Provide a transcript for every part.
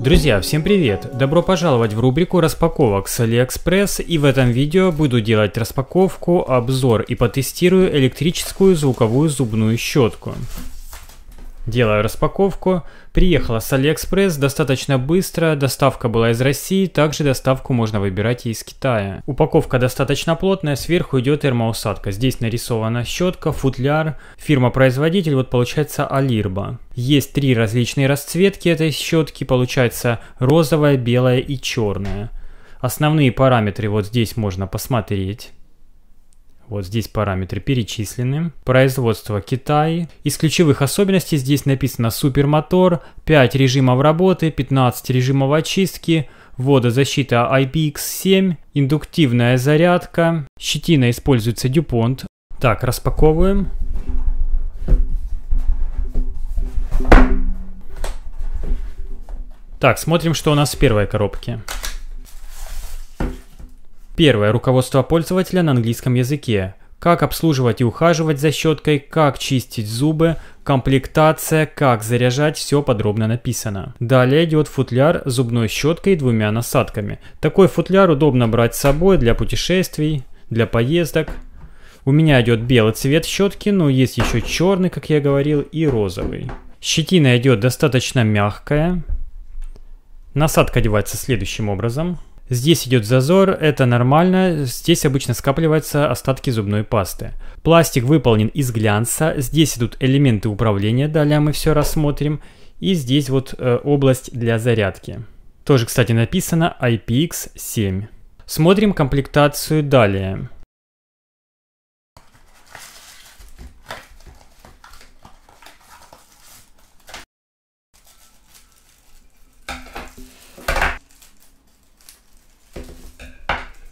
Друзья, всем привет! Добро пожаловать в рубрику распаковок с AliExpress и в этом видео буду делать распаковку, обзор и потестирую электрическую звуковую зубную щетку. Делаю распаковку. Приехала с Алиэкспресс достаточно быстро, доставка была из России, также доставку можно выбирать и из Китая. Упаковка достаточно плотная, сверху идет термоусадка. Здесь нарисована щетка, футляр, фирма-производитель, вот получается Алирба. Есть три различные расцветки этой щетки, получается розовая, белая и черная. Основные параметры вот здесь можно посмотреть. Вот здесь параметры перечислены. Производство Китай. Из ключевых особенностей здесь написано супермотор, 5 режимов работы, 15 режимов очистки, водозащита IPX7, индуктивная зарядка, щетина используется DuPont. Так, распаковываем. Так, смотрим, что у нас в первой коробке. Первое. Руководство пользователя на английском языке. Как обслуживать и ухаживать за щеткой, как чистить зубы, комплектация, как заряжать, все подробно написано. Далее идет футляр с зубной щеткой и двумя насадками. Такой футляр удобно брать с собой для путешествий, для поездок. У меня идет белый цвет щетки, но есть еще черный, как я говорил, и розовый. Щетина идет достаточно мягкая. Насадка одевается следующим образом. Здесь идет зазор, это нормально, здесь обычно скапливаются остатки зубной пасты. Пластик выполнен из глянца, здесь идут элементы управления, далее мы все рассмотрим. И здесь вот э, область для зарядки. Тоже, кстати, написано IPX7. Смотрим комплектацию далее.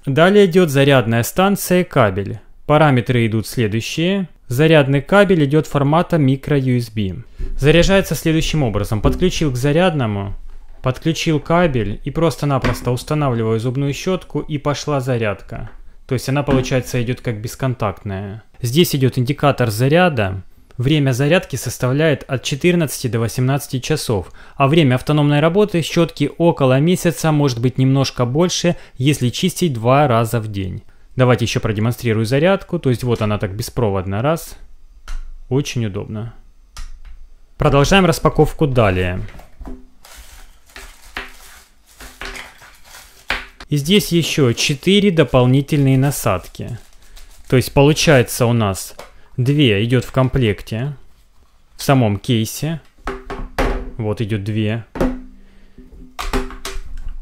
Далее идет зарядная станция и кабель. Параметры идут следующие. Зарядный кабель идет формата microUSB. Заряжается следующим образом. Подключил к зарядному, подключил кабель и просто-напросто устанавливаю зубную щетку и пошла зарядка. То есть она получается идет как бесконтактная. Здесь идет индикатор заряда. Время зарядки составляет от 14 до 18 часов, а время автономной работы щетки около месяца может быть немножко больше, если чистить два раза в день. Давайте еще продемонстрирую зарядку, то есть вот она так беспроводно, раз. Очень удобно. Продолжаем распаковку далее. И здесь еще 4 дополнительные насадки. То есть получается у нас Две идет в комплекте, в самом кейсе. Вот идет две,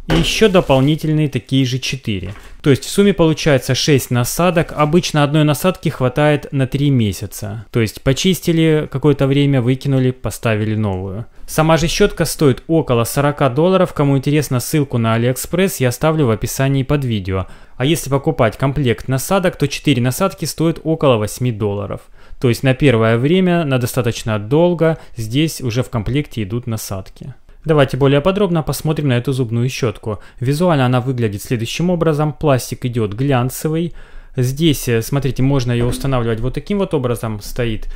И еще дополнительные такие же четыре. То есть в сумме получается 6 насадок. Обычно одной насадки хватает на 3 месяца. То есть почистили какое-то время, выкинули, поставили новую. Сама же щетка стоит около 40 долларов. Кому интересно, ссылку на Алиэкспресс я оставлю в описании под видео. А если покупать комплект насадок, то 4 насадки стоят около 8 долларов. То есть на первое время, на достаточно долго, здесь уже в комплекте идут насадки. Давайте более подробно посмотрим на эту зубную щетку. Визуально она выглядит следующим образом. Пластик идет глянцевый. Здесь, э, смотрите, можно ее устанавливать вот таким вот образом стоит.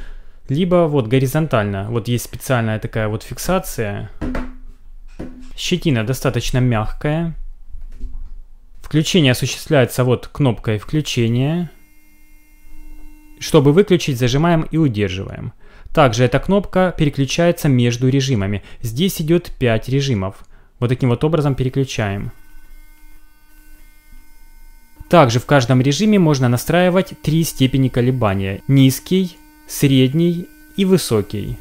Либо вот горизонтально. Вот есть специальная такая вот фиксация. Щетина достаточно мягкая. Включение осуществляется вот кнопкой включения. Чтобы выключить, зажимаем и удерживаем. Также эта кнопка переключается между режимами. Здесь идет 5 режимов. Вот таким вот образом переключаем. Также в каждом режиме можно настраивать три степени колебания. Низкий, средний и высокий.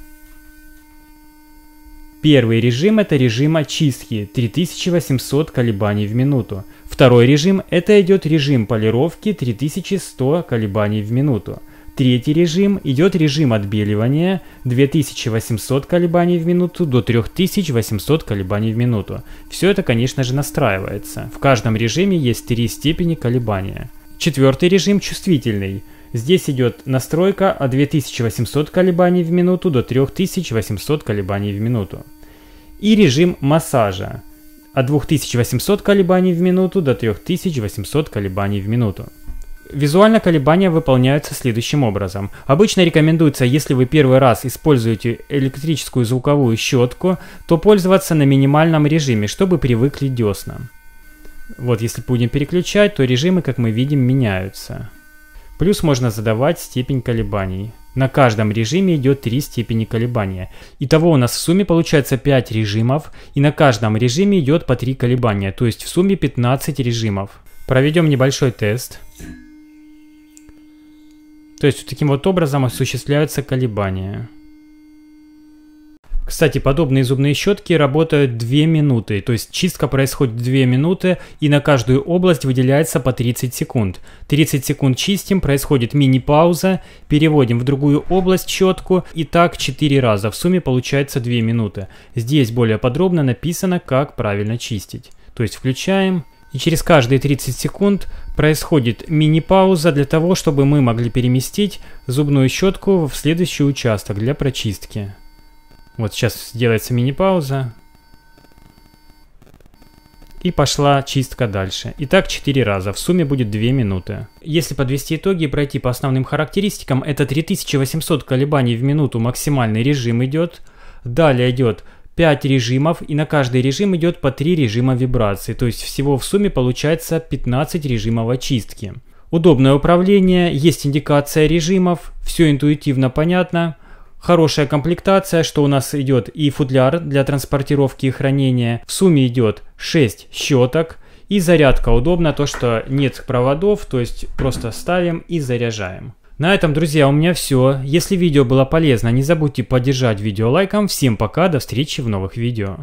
Первый режим – это режим очистки, 3800 колебаний в минуту. Второй режим – это идет режим полировки, 3100 колебаний в минуту. Третий режим идет режим отбеливания 2800 колебаний в минуту до 3800 колебаний в минуту. Все это, конечно же, настраивается. В каждом режиме есть три степени колебания. Четвертый режим чувствительный. Здесь идет настройка а от 2800 колебаний в минуту до 3800 колебаний в минуту. И режим массажа от 2800 колебаний в минуту до 3800 колебаний в минуту. Визуально колебания выполняются следующим образом. Обычно рекомендуется, если вы первый раз используете электрическую звуковую щетку, то пользоваться на минимальном режиме, чтобы привыкли десна. Вот если будем переключать, то режимы, как мы видим, меняются. Плюс можно задавать степень колебаний. На каждом режиме идет 3 степени колебания. Итого у нас в сумме получается 5 режимов, и на каждом режиме идет по 3 колебания, то есть в сумме 15 режимов. Проведем небольшой тест. То есть таким вот образом осуществляются колебания. Кстати, подобные зубные щетки работают 2 минуты, то есть чистка происходит 2 минуты и на каждую область выделяется по 30 секунд. 30 секунд чистим, происходит мини-пауза, переводим в другую область щетку и так 4 раза, в сумме получается 2 минуты. Здесь более подробно написано, как правильно чистить. То есть включаем, и через каждые 30 секунд происходит мини-пауза для того, чтобы мы могли переместить зубную щетку в следующий участок для прочистки. Вот сейчас делается мини-пауза. И пошла чистка дальше. И так 4 раза, в сумме будет 2 минуты. Если подвести итоги и пройти по основным характеристикам, это 3800 колебаний в минуту максимальный режим идет. Далее идет 5 режимов, и на каждый режим идет по 3 режима вибрации, то есть всего в сумме получается 15 режимов очистки. Удобное управление, есть индикация режимов, все интуитивно понятно. Хорошая комплектация, что у нас идет и футляр для транспортировки и хранения. В сумме идет 6 щеток. И зарядка удобна, то что нет проводов, то есть просто ставим и заряжаем. На этом, друзья, у меня все. Если видео было полезно, не забудьте поддержать видео лайком. Всем пока, до встречи в новых видео.